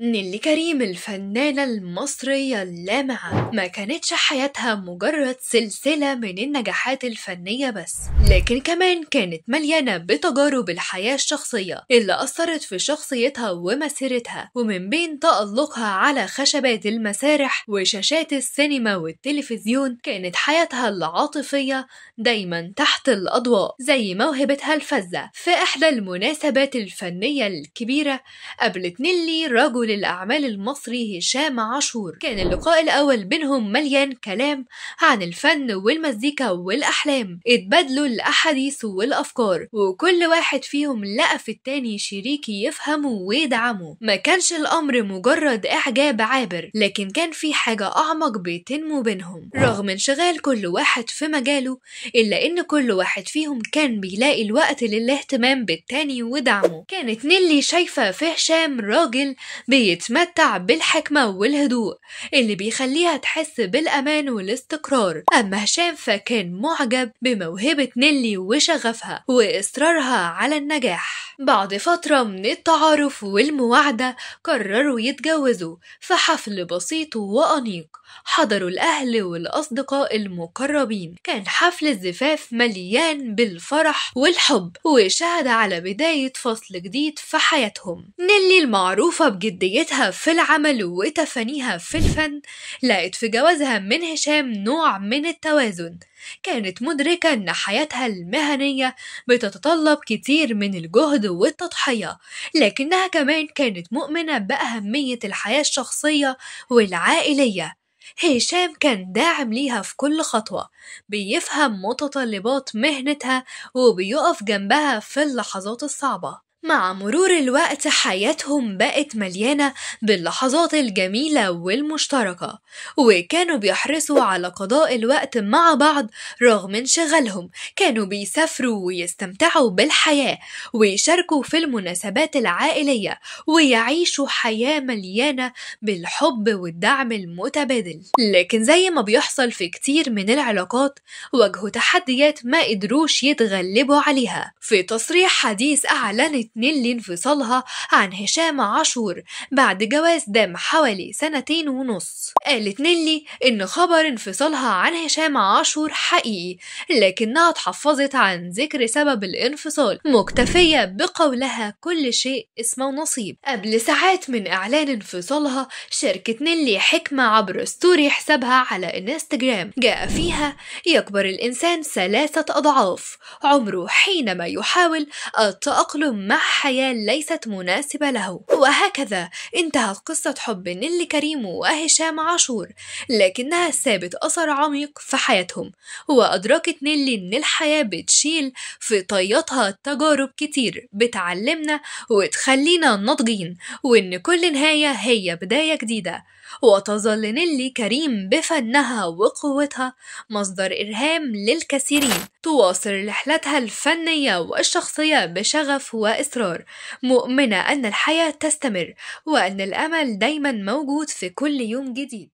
نيلي كريم الفنانة المصرية اللامعة ما كانتش حياتها مجرد سلسلة من النجاحات الفنية بس لكن كمان كانت مليانة بتجارب الحياة الشخصية اللي أثرت في شخصيتها ومسيرتها ومن بين تألقها على خشبات المسارح وشاشات السينما والتلفزيون كانت حياتها العاطفية دايما تحت الأضواء زي موهبتها الفذة في إحدى المناسبات الفنية الكبيرة قابلت نيلي رجل رجل الأعمال المصري هشام عاشور كان اللقاء الأول بينهم مليان كلام عن الفن والمزيكا والأحلام اتبادلوا الأحاديث والأفكار وكل واحد فيهم لقى في التاني شريك يفهمه ويدعمه ما كانش الأمر مجرد إعجاب عابر لكن كان في حاجة أعمق بتنمو بينهم رغم انشغال كل واحد في مجاله إلا إن كل واحد فيهم كان بيلاقي الوقت للاهتمام بالتاني ودعمه كانت نيلي شايفة في هشام راجل بيتمتع بالحكمة والهدوء اللي بيخليها تحس بالأمان والاستقرار أما هشام فكان معجب بموهبة نيلي وشغفها وإصرارها على النجاح بعد فترة من التعارف والمواعدة قرروا يتجوزوا في حفل بسيط وأنيق حضروا الأهل والأصدقاء المقربين كان حفل الزفاف مليان بالفرح والحب وشهد على بداية فصل جديد في حياتهم نيلي المعروفة بجديتها في العمل وتفانيها في الفن لقت في جوازها من هشام نوع من التوازن كانت مدركة أن حياتها المهنية بتتطلب كتير من الجهد والتضحية لكنها كمان كانت مؤمنة بأهمية الحياة الشخصية والعائلية هشام كان داعم ليها في كل خطوة بيفهم متطلبات مهنتها وبيقف جنبها في اللحظات الصعبة مع مرور الوقت حياتهم بقت مليانة باللحظات الجميلة والمشتركة وكانوا بيحرصوا على قضاء الوقت مع بعض رغم انشغالهم كانوا بيسافروا ويستمتعوا بالحياة ويشاركوا في المناسبات العائلية ويعيشوا حياة مليانة بالحب والدعم المتبادل لكن زي ما بيحصل في كتير من العلاقات واجهوا تحديات ما قدروش يتغلبوا عليها في تصريح حديث أعلنت نيلي انفصالها عن هشام عاشور بعد جواز دام حوالي سنتين ونص قالت نيلي إن خبر انفصالها عن هشام عاشور حقيقي لكنها اتحفظت عن ذكر سبب الانفصال مكتفية بقولها كل شيء اسمه نصيب قبل ساعات من إعلان انفصالها شاركت نيلي حكمة عبر ستوري حسابها على انستجرام جاء فيها يكبر الإنسان ثلاثة أضعاف عمره حينما يحاول التأقلم مع حياة ليست مناسبة له وهكذا انتهت قصة حب نيل كريم وهشام عاشور لكنها سابت أثر عميق في حياتهم وأدركت نيل إن الحياة بتشيل في طياتها تجارب كتير بتعلمنا وتخلينا ناضجين وإن كل نهاية هي بداية جديدة وتظل نيلي كريم بفنها وقوتها مصدر إرهام للكثيرين تواصل رحلتها الفنية والشخصية بشغف وإصرار مؤمنة أن الحياة تستمر وأن الأمل دايما موجود في كل يوم جديد